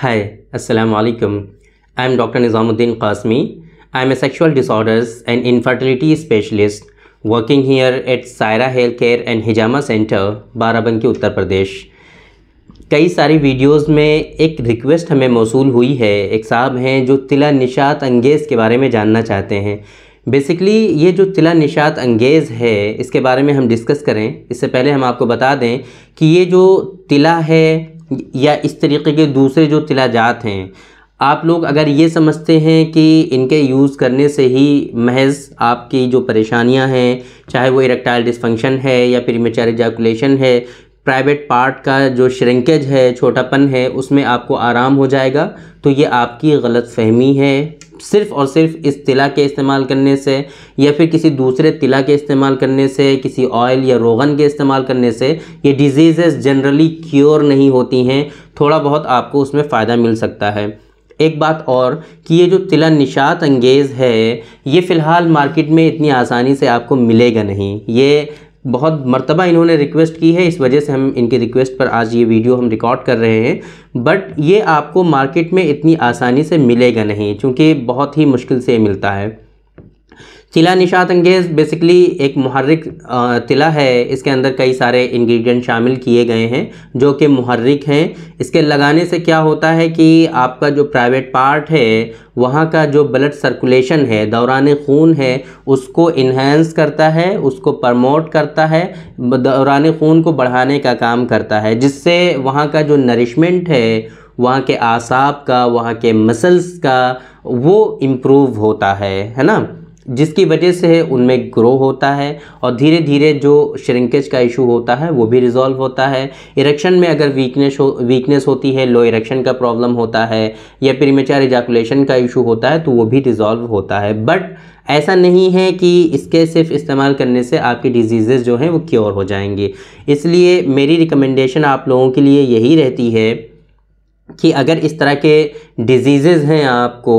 Hi, Assalamu alaikum. I am Dr. Nizamuddin Qasmi. I am a sexual disorders and infertility specialist working here at Saira Healthcare and Hijama Center, Barabanki उत्तर प्रदेश कई सारी videos में एक request हमें मौसू हुई है एक साहब हैं जो तिला निशात अंगेज़ के बारे में जानना चाहते हैं बेसिकली ये जो तिला निशात अंगेज़ है इसके बारे में हम डिस्कस करें इससे पहले हम आपको बता दें कि ये जो तिला है या इस तरीके के दूसरे जो तिलाजात हैं आप लोग अगर ये समझते हैं कि इनके यूज़ करने से ही महज आपकी जो परेशानियां हैं चाहे वो इरेक्टाइल डिसफंक्शन है या फिर मेचर जैकुलेशन है प्राइवेट पार्ट का जो श्रिंकेज है छोटापन है उसमें आपको आराम हो जाएगा तो ये आपकी गलत फहमी है सिर्फ़ और सिर्फ इस तिला के इस्तेमाल करने से या फिर किसी दूसरे तिला के इस्तेमाल करने से किसी ऑयल या रोगन के इस्तेमाल करने से ये डिजीज़ेस जनरली क्योर नहीं होती हैं थोड़ा बहुत आपको उसमें फ़ायदा मिल सकता है एक बात और कि ये जो तिला निशात अंगेज़ है ये फ़िलहाल मार्केट में इतनी आसानी से आपको मिलेगा नहीं ये बहुत मरतबा इन्होंने रिक्वेस्ट की है इस वजह से हम इनकी रिक्वेस्ट पर आज ये वीडियो हम रिकॉर्ड कर रहे हैं बट ये आपको मार्केट में इतनी आसानी से मिलेगा नहीं क्योंकि बहुत ही मुश्किल से मिलता है तिला निशात अंगेज बेसिकली एक महर्रिक तिला है इसके अंदर कई सारे इंग्रेडिएंट शामिल किए गए हैं जो कि महर्रिक हैं इसके लगाने से क्या होता है कि आपका जो प्राइवेट पार्ट है वहाँ का जो ब्लड सर्कुलेशन है दौरान खून है उसको इन्हेंस करता है उसको प्रमोट करता है दौरान खून को बढ़ाने का काम करता है जिससे वहाँ का जो नरिशमेंट है वहाँ के आसाब का वहाँ के मसल्स का वो इम्प्रूव होता है है ना जिसकी वजह से उनमें ग्रो होता है और धीरे धीरे जो श्रिंकेज का इशू होता है वो भी रिजॉल्व होता है इरेक्शन में अगर वीकनेस हो वीकनेस होती है लो इरेक्शन का प्रॉब्लम होता है या प्रीमेचर इजाकुलेशन का इशू होता है तो वो भी रिजॉल्व होता है बट ऐसा नहीं है कि इसके सिर्फ इस्तेमाल करने से आपकी डिजीज़ जो हैं वो क्योर हो जाएंगी इसलिए मेरी रिकमेंडेशन आप लोगों के लिए यही रहती है कि अगर इस तरह के डिजीज़ हैं आपको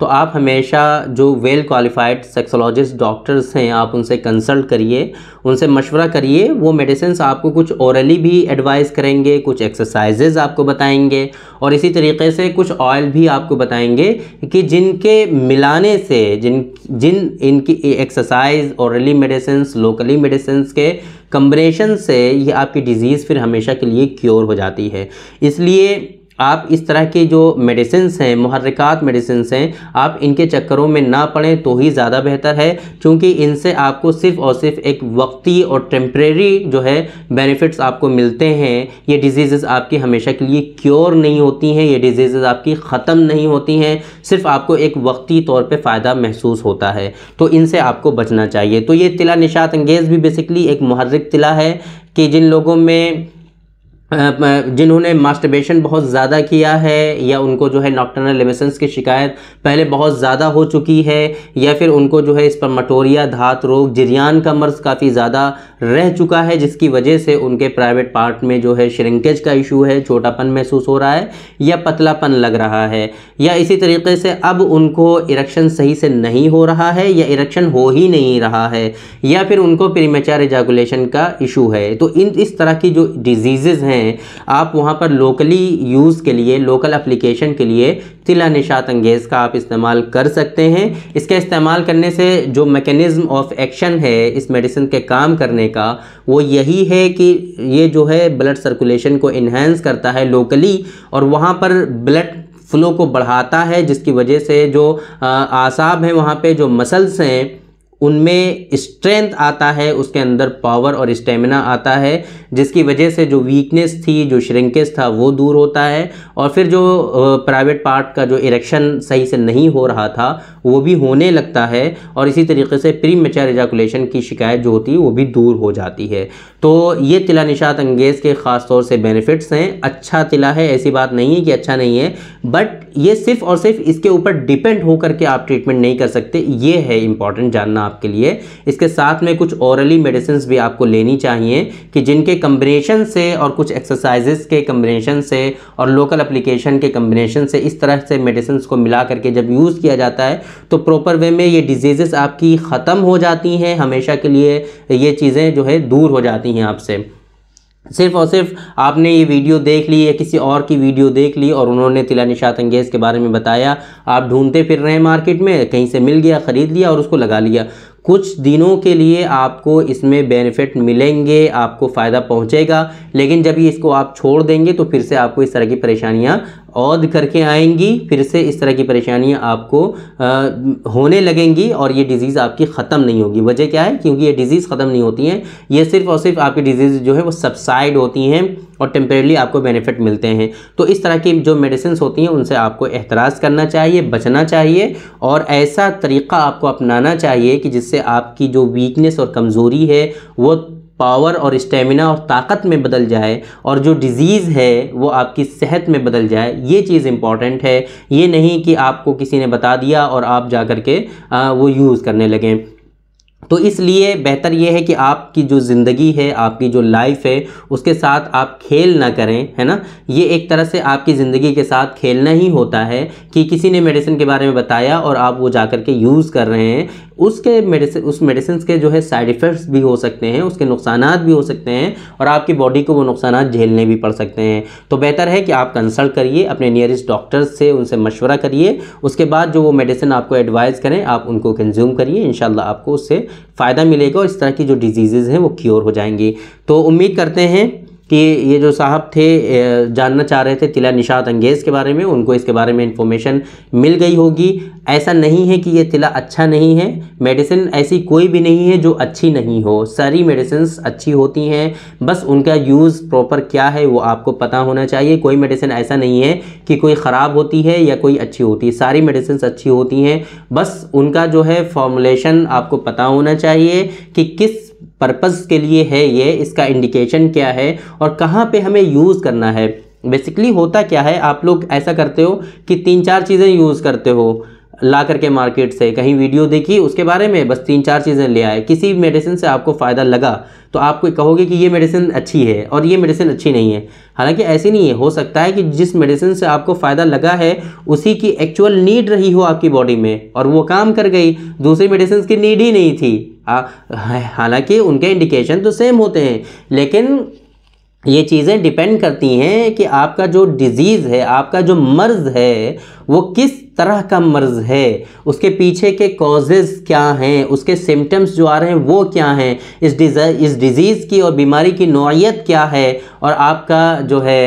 तो आप हमेशा जो वेल क्वालिफाइड सेक्सोलॉजिस्ट डॉक्टर्स हैं आप उनसे कंसल्ट करिए उनसे मशवरा करिए वो मेडिसिन आपको कुछ औरली भी एडवाइस करेंगे कुछ एक्सरसाइजेज़ आपको बताएंगे और इसी तरीके से कुछ ऑयल भी आपको बताएंगे कि जिनके मिलाने से जिन जिन इनकी exercise orally medicine locally medicine के कम्बिनेशन से ये आपकी डिज़ीज़ फिर हमेशा के लिए क्योर हो जाती है इसलिए आप इस तरह के जो मेडिसिन हैं महरिकात मेडिसिन हैं आप इनके चक्करों में ना पड़ें तो ही ज़्यादा बेहतर है क्योंकि इनसे आपको सिर्फ़ और सिर्फ एक वक्ती और टेम्प्रेरी जो है बेनिफिट्स आपको मिलते हैं ये डिजीज़ आपकी हमेशा के लिए क्योर नहीं होती हैं ये डिजीज़ आपकी ख़त्म नहीं होती हैं सिर्फ आपको एक वक्ती तौर पर फ़ायदा महसूस होता है तो इनसे आपको बचना चाहिए तो ये तिला निशात अंगेज़ भी बेसिकली एक महरक तिला है कि जिन लोगों में जिन्होंने मास्टरबेशन बहुत ज़्यादा किया है या उनको जो है नॉक्टर्नल लिमिसंस की शिकायत पहले बहुत ज़्यादा हो चुकी है या फिर उनको जो है इस पर मटोरिया धात रोग जिरियान का मर्ज काफ़ी ज़्यादा रह चुका है जिसकी वजह से उनके प्राइवेट पार्ट में जो है श्रिंकेज का इशू है छोटापन महसूस हो रहा है या पतलापन लग रहा है या इसी तरीके से अब उनको इरेक्शन सही से नहीं हो रहा है या इरेक्शन हो ही नहीं रहा है या फिर उनको प्रीमेचार एजाकुलेशन का इशू है तो इन इस तरह की जो डिजीज़ हैं हैं आप वहाँ पर लोकली यूज़ के लिए लोकल अप्लीकेशन के लिए तिला निशात अंगेज़ का आप इस्तेमाल कर सकते हैं इसका इस्तेमाल करने से जो मैकेनिज़्म ऑफ एक्शन है इस मेडिसिन के काम करने का वो यही है कि ये जो है ब्लड सर्कुलेशन को इन्हेंस करता है लोकली और वहाँ पर ब्लड फ़्लो को बढ़ाता है जिसकी वजह से जो आसाब हैं वहाँ पे जो मसल्स हैं उनमें स्ट्रेंथ आता है उसके अंदर पावर और स्टेमिना आता है जिसकी वजह से जो वीकनेस थी जो श्रिंकेज था वो दूर होता है और फिर जो प्राइवेट पार्ट का जो इरेक्शन सही से नहीं हो रहा था वो भी होने लगता है और इसी तरीके से प्री मेचर एजाकुलेशन की शिकायत जो होती है वो भी दूर हो जाती है तो ये तिला निशात अंगेज़ के ख़ास तौर से बेनिफिट्स हैं अच्छा तिला है ऐसी बात नहीं है कि अच्छा नहीं है बट ये सिर्फ और सिर्फ इसके ऊपर डिपेंड होकर के आप ट्रीटमेंट नहीं कर सकते ये है इम्पॉर्टेंट जानना आपके लिए इसके साथ में कुछ औरली मेडिसिन भी आपको लेनी चाहिए कि जिनके कम्बिनेशन से और कुछ एक्सरसाइजेस के कम्बिनेशन से और लोकल अप्लीकेशन के कम्बिनेशन से इस तरह से मेडिसिन को मिला करके जब यूज़ किया जाता है तो प्रॉपर वे में ये डिजीज़ आपकी ख़त्म हो जाती हैं हमेशा के लिए ये चीज़ें जो है दूर हो जाती हैं नहीं है आपसे सिर्फ और सिर्फ आपने ये वीडियो देख ली या किसी और की वीडियो देख ली और उन्होंने तिला निशात अंगेज़ के बारे में बताया आप ढूंढते फिर रहे हैं मार्केट में कहीं से मिल गया ख़रीद लिया और उसको लगा लिया कुछ दिनों के लिए आपको इसमें बेनिफिट मिलेंगे आपको फ़ायदा पहुंचेगा लेकिन जब ये इसको आप छोड़ देंगे तो फिर से आपको इस तरह की परेशानियां औध करके आएंगी फिर से इस तरह की परेशानियां आपको आ, होने लगेंगी और ये डिज़ीज़ आपकी ख़त्म नहीं होगी वजह क्या है क्योंकि ये डिज़ीज़ ख़त्म नहीं होती हैं ये सिर्फ और सिर्फ आपकी डिज़ीज़ जो है वो सबसाइड होती हैं और टेम्परेली आपको बेनिफिट मिलते हैं तो इस तरह की जो मेडिसिन होती हैं उनसे आपको एहतराज़ करना चाहिए बचना चाहिए और ऐसा तरीक़ा आपको अपनाना चाहिए कि जिससे आपकी जो वीकनेस और कमज़ोरी है वो पावर और स्टेमिना और ताकत में बदल जाए और जो डिज़ीज़ है वो आपकी सेहत में बदल जाए ये चीज़ इम्पॉर्टेंट है ये नहीं कि आपको किसी ने बता दिया और आप जा कर के वो यूज़ करने लगें तो इसलिए बेहतर ये है कि आपकी जो ज़िंदगी है आपकी जो लाइफ है उसके साथ आप खेल ना करें है ना ये एक तरह से आपकी ज़िंदगी के साथ खेलना ही होता है कि किसी ने मेडिसिन के बारे में बताया और आप वो जा कर के यूज़ कर रहे हैं उसके मेडिसिन उस मेडिसिन के जो है साइड इफ़ेक्ट्स भी हो सकते हैं उसके नुकसान भी हो सकते हैं और आपकी बॉडी को वो नुकसान झेलने भी पड़ सकते हैं तो बेहतर है कि आप कंसल्ट करिए अपने नियरेस्ट डॉक्टर्स से उनसे मशवरा करिए उसके बाद जो वो मेडिसिन आपको एडवाइज़ करें आप उनको कंज्यूम करिए इन आपको उससे फ़ायदा मिलेगा और इस तरह की जो डिजीज़ हैं वो क्योर हो जाएंगी तो उम्मीद करते हैं कि ये जो साहब थे जानना चाह रहे थे तिला निशात अंगेज़ के बारे में उनको इसके बारे में इन्फॉर्मेशन मिल गई होगी ऐसा नहीं है कि ये तिला अच्छा नहीं है मेडिसिन ऐसी कोई भी नहीं है जो अच्छी नहीं हो सारी मेडिसिन अच्छी होती हैं बस उनका यूज़ प्रॉपर क्या है वो आपको पता होना चाहिए कोई मेडिसिन ऐसा नहीं है कि कोई ख़राब होती है या कोई अच्छी होती है सारी मेडिसिन अच्छी होती हैं बस उनका जो है फॉर्मुलेशन आपको पता होना चाहिए कि किस पर्पज़ के लिए है ये इसका इंडिकेशन क्या है और कहाँ पे हमें यूज़ करना है बेसिकली होता क्या है आप लोग ऐसा करते हो कि तीन चार चीज़ें यूज़ करते हो ला करके मार्केट से कहीं वीडियो देखी उसके बारे में बस तीन चार चीज़ें ले आए किसी मेडिसिन से आपको फ़ायदा लगा तो आपको कहोगे कि ये मेडिसिन अच्छी है और ये मेडिसिन अच्छी नहीं है हालांकि ऐसी नहीं है हो सकता है कि जिस मेडिसिन से आपको फ़ायदा लगा है उसी की एक्चुअल नीड रही हो आपकी बॉडी में और वो काम कर गई दूसरी मेडिसिन की नीड ही नहीं थी हाँ, हालांकि उनके इंडिकेशन तो सेम होते हैं लेकिन ये चीज़ें डिपेंड करती हैं कि आपका जो डिज़ीज़ है आपका जो मर्ज़ है वो किस तरह का मर्ज़ है उसके पीछे के कॉजेज़ क्या हैं उसके सिम्टम्स जो आ रहे हैं वो क्या हैं इस इस डिज़ीज़ की और बीमारी की नौीयत क्या है और आपका जो है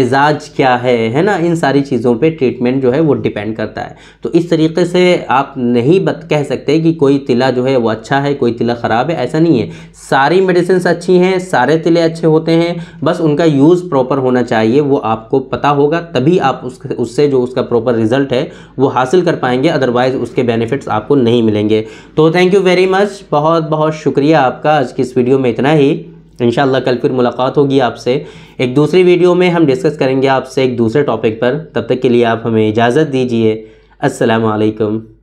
मिजाज क्या है है ना इन सारी चीज़ों पे ट्रीटमेंट जो है वो डिपेंड करता है तो इस तरीके से आप नहीं बत कह सकते कि कोई तिला जो है वो अच्छा है कोई तिला ख़राब है ऐसा नहीं है सारी मेडिसिन अच्छी हैं सारे तिले अच्छे होते हैं बस उनका यूज़ प्रॉपर होना चाहिए वो आपको पता होगा तभी आप उस उससे जो उसका प्रॉपर रिज़ल्ट है वो हासिल कर पाएंगे अदरवाइज़ उसके बेनिफिट्स आपको नहीं मिलेंगे तो थैंक यू वेरी मच बहुत बहुत शुक्रिया आपका आज की इस वीडियो में इतना ही इन कल फिर मुलाकात होगी आपसे एक दूसरी वीडियो में हम डिस्कस करेंगे आपसे एक दूसरे टॉपिक पर तब तक के लिए आप हमें इजाज़त दीजिए असलकम